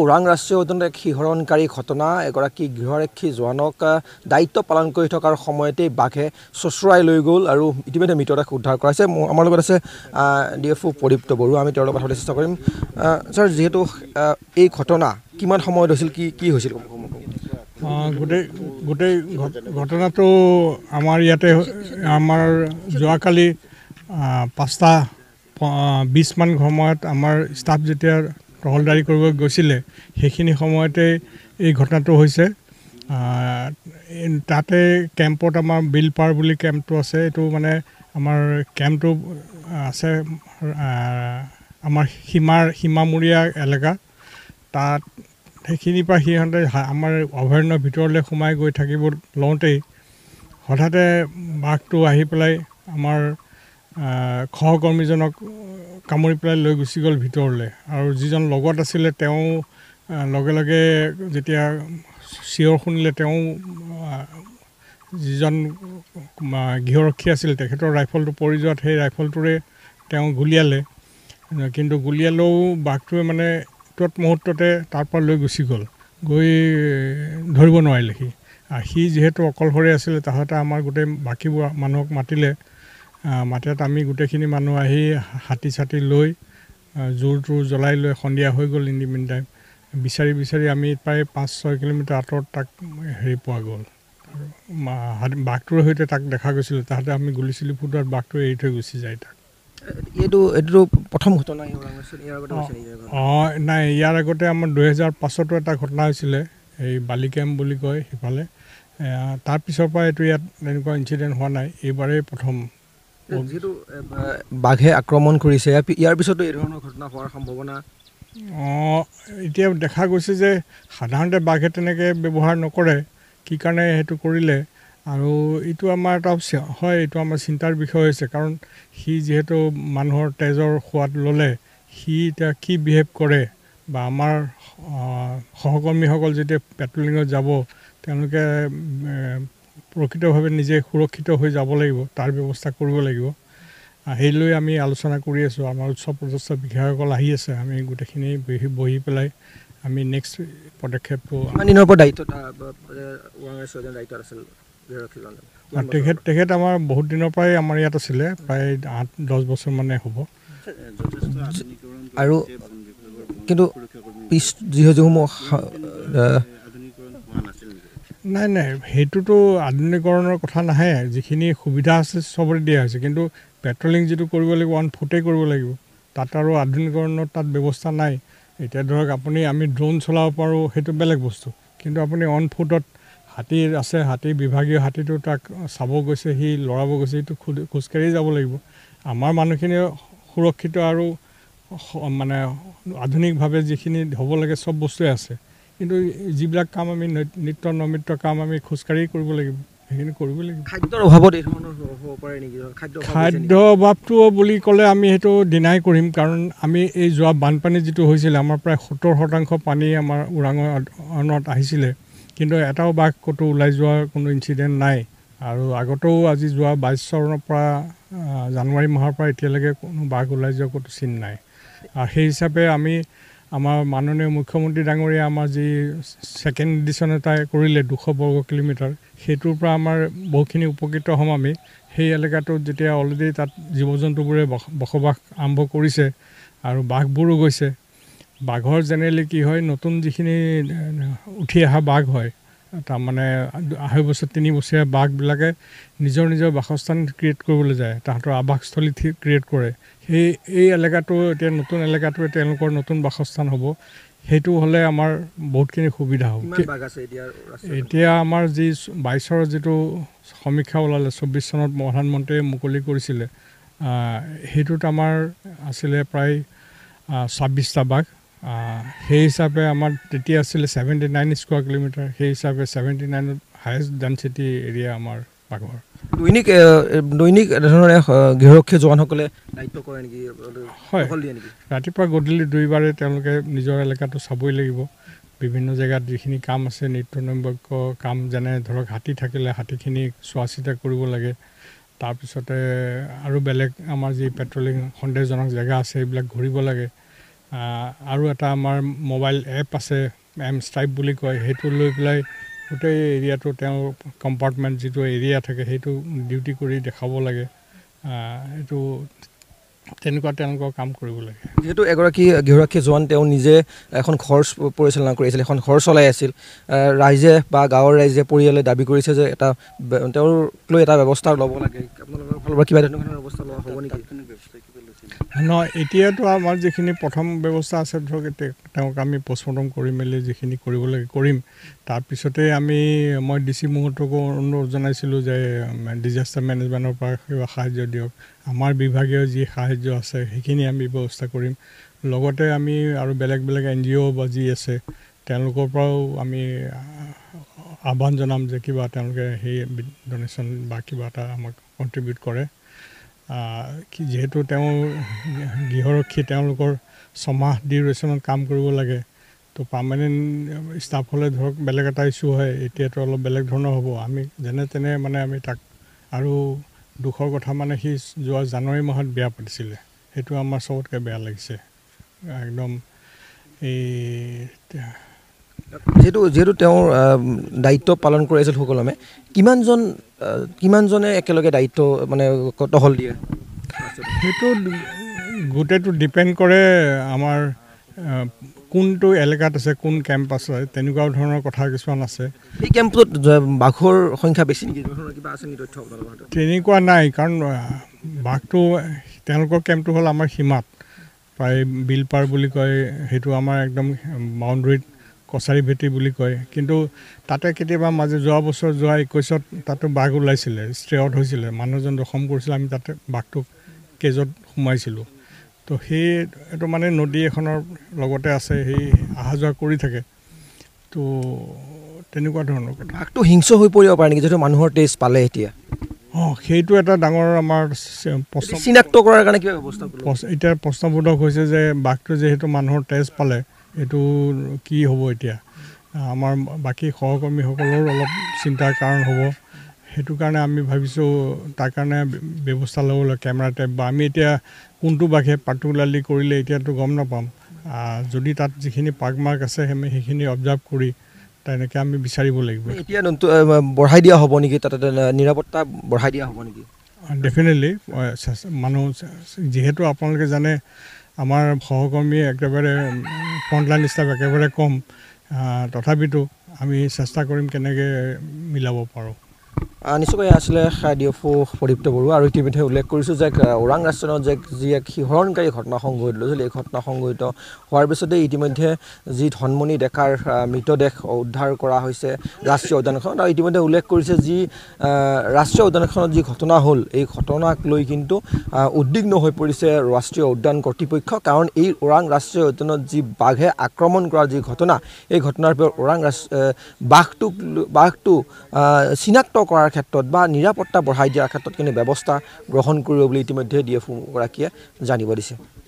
ওৰাং ৰাষ্ট্ৰীয় উদ্যানত এক শিহৰণকাৰী ঘটনা এগৰাকী গৃহৰক্ষী জোৱানক দায়িত্ব পালন কৰি থকাৰ সময়তেই বাঘে চোচৰাই লৈ গ'ল আৰু ইতিমধ্যে মৃতদেহ উদ্ধাৰ কৰাইছে মোৰ আমাৰ লগত আছে D F O' Pradipta Boro আমি তেওঁৰ লগত হ'বলৈ চেষ্টা কৰিম ছাৰ যিহেতু এই ঘটনা কিমান সময়ত হৈছিল কি কি হৈছিল গোটেই গোটেই ঘটনাটো আমাৰ ইয়াতে আমাৰ যোৱাকালি পাঁচটা বিছমান সময়ত আমাৰ ষ্টাফ যেতিয়া তহলদাৰী কৰিব গৈছিলে সেইখিনি সময়তে এই ঘটনাটো হৈছে তাতে কেম্পত আমাৰ বিলপাৰ বুলি কেম্পটো আছে এইটো মানে আমাৰ কেম্পটো আছে আমাৰ সীমাৰ সীমামূৰীয়া এলেকা তাত সেইখিনিৰ পৰা সিহঁতে আমাৰ অভয়াৰণ্যৰ ভিতৰলৈ সোমাই গৈ থাকিব লওঁতেই হঠাতে বাঘটো আহি পেলাই আমাৰ সহকৰ্মীজনক কামুৰি পেলাই লৈ গুচি গ'ল ভিতৰলৈ আৰু যিজন লগত আছিলে তেওঁ লগে লগে যেতিয়া চিঞৰ শুনিলে তেওঁ যিজন গৃহৰক্ষী আছিল তেখেতৰ ৰাইফলটো পৰি যোৱাত সেই ৰাইফলটোৰে তেওঁ গুলিয়ালে কিন্তু গুলিয়ালেও বাঘটোৱে মানে তৎমুহূৰ্ততে তাৰপৰা লৈ গুচি গ'ল গৈ ধৰিব নোৱাৰিলে সি সি যিহেতু অকলশৰে আছিলে তাহাঁতে আমাৰ গোটেই বাকীবোৰ মানুহক মাতিলে মাটিত আমি গোটেইখিনি মানুহ আহি হাতী চাতি লৈ জোৰ টোৰ জ্বলাই লৈ সন্ধিয়া হৈ গ'ল ইণ্ডিপেণ্ড টাইম বিচাৰি বিচাৰি আমি প্ৰায় পাঁচ ছয় কিলোমিটাৰ আঁতৰত তাক হেৰি পোৱা গ'ল বাঘটোৰ সৈতে তাক দেখা গৈছিল তাহাঁতে আমি গুলী চুলি ফুটোৱাত বাঘটো এৰি থৈ গুচি যায় তাক এইটো এইটো প্ৰথম ঘটনা অঁ নাই ইয়াৰ আগতে আমাৰ দুহেজাৰ পাঁচতো এটা ঘটনা হৈছিলে এই বালিকেম বুলি কয় সিফালে তাৰপিছৰ পৰা এইটো ইয়াত এনেকুৱা ইঞ্চিডেণ্ট হোৱা নাই এইবাৰেই প্ৰথম যিহেতু বাঘে আক্ৰমণ কৰিছে ইয়াৰ পিছতো এই ধৰণৰ ঘটনা হোৱাৰ সম্ভাৱনা অঁ এতিয়া দেখা গৈছে যে সাধাৰণতে বাঘে তেনেকৈ ব্যৱহাৰ নকৰে কি কাৰণে সেইটো কৰিলে আৰু এইটো আমাৰ এটা হয় এইটো আমাৰ চিন্তাৰ বিষয় হৈছে কাৰণ সি যিহেতু মানুহৰ তেজৰ সোৱাদ ল'লে সি এতিয়া কি বিহেভ কৰে বা আমাৰ সহকৰ্মীসকল যেতিয়া পেট্ৰলিঙত যাব তেওঁলোকে প্ৰকৃতভাৱে নিজে সুৰক্ষিত হৈ যাব লাগিব তাৰ ব্যৱস্থা কৰিব লাগিব সেই লৈ আমি আলোচনা কৰি আছোঁ আমাৰ উচ্চ পদস্থ বিষয়াসকল আহি আছে আমি গোটেইখিনি বহি বহি পেলাই আমি নেক্সট পদক্ষেপটো তেখেত তেখেত আমাৰ বহুত দিনৰ পৰাই আমাৰ ইয়াত আছিলে প্ৰায় আঠ দহ বছৰ মানে হ'ব আৰু কিন্তু পিছ যিহেতু নাই নাই সেইটোতো আধুনিকৰণৰ কথা নাহে যিখিনি সুবিধা আছে চবতে দিয়া হৈছে কিন্তু পেট্ৰলিং যিটো কৰিব লাগিব অন ফুটেই কৰিব লাগিব তাত আৰু আধুনিকৰণৰ তাত ব্যৱস্থা নাই এতিয়া ধৰক আপুনি আমি ড্ৰোন চলাব পাৰোঁ সেইটো বেলেগ বস্তু কিন্তু আপুনি অন ফুটত হাতী আছে হাতী বিভাগীয় হাতীটো তাক চাব গৈছে সি লৰাব গৈছে সেইটো খোজ খোজকাঢ়ি যাব লাগিব আমাৰ মানুহখিনি সুৰক্ষিত আৰু মানে আধুনিকভাৱে যিখিনি হ'ব লাগে চব বস্তুৱে আছে কিন্তু যিবিলাক কাম আমি নিত্য নমিত্ৰ কাম আমি খোজকাঢ়ি কৰিব লাগিব সেইখিনি কৰিব লাগিব খাদ্যৰ অভাৱত খাদ্য অভাৱটো বুলি ক'লে আমি সেইটো ডিনাই কৰিম কাৰণ আমি এই যোৱা বানপানী যিটো হৈছিলে আমাৰ প্ৰায় সত্তৰ শতাংশ পানী আমাৰ ওৰাঙৰ অনত আহিছিলে কিন্তু এটাও বাঘ ক'তো ওলাই যোৱাৰ কোনো ইঞ্চিডেণ্ট নাই আৰু আগতেও আজি যোৱা বাইছ চনৰ পৰা জানুৱাৰী মাহৰ পৰা এতিয়ালৈকে কোনো বাঘ ওলাই যোৱাৰ ক'তো চিন নাই আৰু সেই হিচাপে আমি আমাৰ মাননীয় মুখ্যমন্ত্ৰী ডাঙৰীয়া আমাৰ যি ছেকেণ্ড এডিশ্যন এটাই কৰিলে দুশ বৰ্গ কিলোমিটাৰ সেইটোৰ পৰা আমাৰ বহুখিনি উপকৃত হ'ম আমি সেই এলেকাটোত যেতিয়া অলৰেডি তাত জীৱ জন্তুবোৰে বসবাস আৰম্ভ কৰিছে আৰু বাঘবোৰো গৈছে বাঘৰ জেনেৰেলি কি হয় নতুন যিখিনি উঠি অহা বাঘ হয় তাৰমানে আঢ়ৈ বছৰ তিনিবছৰীয়া বাঘবিলাকে নিজৰ নিজৰ বাসস্থান ক্ৰিয়েট কৰিবলৈ যায় তাহাঁতৰ আৱাসস্থলী ক্ৰিয়েট কৰে সেই এই এলেকাটো এতিয়া নতুন এলেকাটোৱে তেওঁলোকৰ নতুন বাসস্থান হ'ব সেইটো হ'লে আমাৰ বহুতখিনি সুবিধা হ'ব এতিয়া আমাৰ যি বাইছৰ যিটো সমীক্ষা ওলালে চৌব্বিছ চনত প্ৰধানমন্ত্ৰীয়ে মুকলি কৰিছিলে সেইটোত আমাৰ আছিলে প্ৰায় ছাব্বিছটা বাঘ সেই হিচাপে আমাৰ তেতিয়া আছিলে ছেভেণ্টি নাইন স্কুৱাৰ কিলোমিটাৰ সেই হিচাপে ছেভেণ্টি নাইনত হায়েষ্ট ডেনচিটি এৰিয়া আমাৰ পাকঘৰ দৈনিক দৈনিক এনেধৰণে গৃহৰক্ষী জোৱানসকলে দায়িত্ব কৰে নেকি হয় ৰাতিপুৱা গধূলি দুইবাৰে তেওঁলোকে নিজৰ এলেকাটো চাবই লাগিব বিভিন্ন জেগাত যিখিনি কাম আছে নিত্য নৈবক্য কাম যেনে ধৰক হাতী থাকিলে হাতীখিনি চোৱা চিতা কৰিব লাগে তাৰপিছতে আৰু বেলেগ আমাৰ যি পেট্ৰলিং সন্দেহজনক জেগা আছে সেইবিলাক ঘূৰিব লাগে আৰু এটা আমাৰ মোবাইল এপ আছে এম ষ্ট্ৰাইপ বুলি কয় সেইটো লৈ পেলাই গোটেই এৰিয়াটো তেওঁৰ কম্পাৰ্টমেণ্ট যিটো এৰিয়া থাকে সেইটো ডিউটি কৰি দেখাব লাগে সেইটো তেনেকুৱা তেওঁলোকৰ কাম কৰিব লাগে যিহেতু এগৰাকী গৃহৰক্ষী জোৱান তেওঁ নিজে এখন ঘৰ পৰিচালনা কৰি আছিল এখন ঘৰ চলাই আছিল ৰাইজে বা গাঁৱৰ ৰাইজে পৰিয়ালে দাবী কৰিছে যে এটা তেওঁৰ লৈ এটা ব্যৱস্থা ল'ব লাগে আপোনালোকৰ ফালৰ পৰা কিবা তেনেকুৱা ব্যৱস্থা লোৱা হ'ব নেকি নহয় এতিয়াতো আমাৰ যিখিনি প্ৰথম ব্যৱস্থা আছে ধৰক এতিয়া তেওঁক আমি পষ্টমৰ্টম কৰি মেলি যিখিনি কৰিব লাগে কৰিম তাৰপিছতে আমি মই ডি চি মহতকো অনুৰোধ জনাইছিলোঁ যে ডিজাষ্টাৰ মেনেজমেণ্টৰ পৰা কিবা সাহাৰ্য দিয়ক আমাৰ বিভাগীয় যি সাহাৰ্য আছে সেইখিনি আমি ব্যৱস্থা কৰিম লগতে আমি আৰু বেলেগ বেলেগ এন জি অ' বা যি আছে তেওঁলোকৰ পৰাও আমি আহ্বান জনাম যে কিবা তেওঁলোকে সেই ডনেশ্যন বা কিবা এটা আমাক কণ্ট্ৰিবিউট কৰে যিহেতু তেওঁ গৃহৰক্ষী তেওঁলোকৰ ছমাহ ডিউৰেশ্যনত কাম কৰিব লাগে তো পাৰ্মানেণ্ট ষ্টাফ হ'লে ধৰক বেলেগ এটা ইছ্যু হয় এতিয়াতো অলপ বেলেগ ধৰণৰ হ'ব আমি যেনে তেনে মানে আমি তাক আৰু দুখৰ কথা মানে সি যোৱা জানুৱাৰী মাহত বিয়া পাতিছিলে সেইটো আমাৰ চবতকৈ বেয়া লাগিছে একদম এই যিহেতু যিহেতু তেওঁৰ দায়িত্ব পালন কৰি আছিল সুকলমে কিমানজন কিমানজনে একেলগে দায়িত্ব মানে টহল দিয়ে সেইটো গোটেইটো ডিপেণ্ড কৰে আমাৰ কোনটো এলেকাত আছে কোন কেম্প আছে তেনেকুৱা ধৰণৰ কথা কিছুমান আছে সেই কেম্পটোত বাঘৰ সংখ্যা বেছি নেকি কিবা আছে নেকি তথ্য তেনেকুৱা নাই কাৰণ বাঘটো তেওঁলোকৰ কেম্পটো হ'ল আমাৰ সীমাত প্ৰায় বিলপাৰ বুলি কয় সেইটো আমাৰ একদম বাউণ্ডৰীত কছাৰী ভেটি বুলি কয় কিন্তু তাতে কেতিয়াবা মাজে যোৱা বছৰ যোৱা একৈছত তাতো বাঘ ওলাইছিলে ষ্ট্ৰেট হৈছিলে মানুহজন দশম কৰিছিলে আমি তাতে বাঘটো কেজত সোমাইছিলোঁ তো সেই এইটো মানে নদী এখনৰ লগতে আছে সেই অহা যোৱা কৰি থাকে তো তেনেকুৱা ধৰণৰ কথা বাঘটো হিংস হৈ পৰিব পাৰে নেকি যিহেতু মানুহৰ টেষ্ট পালে এতিয়া অঁ সেইটো এটা ডাঙৰ আমাৰ চিনাক্ত কৰাৰ কাৰণে কিবা এতিয়া প্ৰশ্নবোধক হৈছে যে বাঘটো যিহেতু মানুহৰ টেষ্ট পালে এইটো কি হ'ব এতিয়া আমাৰ বাকী সহকৰ্মীসকলৰো অলপ চিন্তাৰ কাৰণ হ'ব সেইটো কাৰণে আমি ভাবিছোঁ তাৰ কাৰণে ব্যৱস্থা ল'ব লাগে কেমেৰা টেপ বা আমি এতিয়া কোনটো বাঘে পাৰ্টিকুলাৰলি কৰিলে এতিয়াতো গম নাপাম যদি তাত যিখিনি পাক মাৰ্ক আছে আমি সেইখিনি অবজাৰ্ভ কৰি তেনেকৈ আমি বিচাৰিব লাগিব এতিয়া বঢ়াই দিয়া হ'ব নেকি তাতে নিৰাপত্তা বঢ়াই দিয়া হ'ব নেকি ডেফিনেটলি মানুহ যিহেতু আপোনালোকে জানে আমাৰ সহকৰ্মীয়ে একেবাৰে ফ্ৰণ্টলাইন ষ্টাফ একেবাৰে কম তথাপিতো আমি চেষ্টা কৰিম কেনেকৈ মিলাব পাৰোঁ নিশ্চয়কৈ আছিলে খাদ্যফু প্ৰদীপ্ত বৰুৱা আৰু ইতিমধ্যে উল্লেখ কৰিছোঁ যে ওৰাং ৰাষ্ট্ৰীয় যে যি এক শিহৰণকাৰী ঘটনা সংঘটিত হৈছিল এই ঘটনা সংঘটিত হোৱাৰ পিছতে ইতিমধ্যে যি ধনমণি ডেকাৰ মৃতদেহ উদ্ধাৰ কৰা হৈছে ৰাষ্ট্ৰীয় উদ্যানখনত আৰু ইতিমধ্যে উল্লেখ কৰিছে যি ৰাষ্ট্ৰীয় উদ্যানখনত যি ঘটনা হ'ল এই ঘটনাক লৈ কিন্তু উদ্বিগ্ন হৈ পৰিছে ৰাষ্ট্ৰীয় উদ্যান কৰ্তৃপক্ষ কাৰণ এই ওৰাং ৰাষ্ট্ৰীয় উদ্যানত যি বাঘে আক্ৰমণ কৰা যি ঘটনা এই ঘটনাৰ ওৰাং ৰাষ্ট্ৰ বাঘটোক বাঘটো চিনাক্ত কৰাৰ ৰক্ষাৰ ক্ষেত্ৰত বা নিৰাপত্তা বঢ়াই দিয়াৰ ক্ষেত্ৰত কিন্তু ব্যৱস্থা গ্ৰহণ কৰিব বুলি ইতিমধ্যে ডি এফ অ'গৰাকীয়ে জানিব দিছে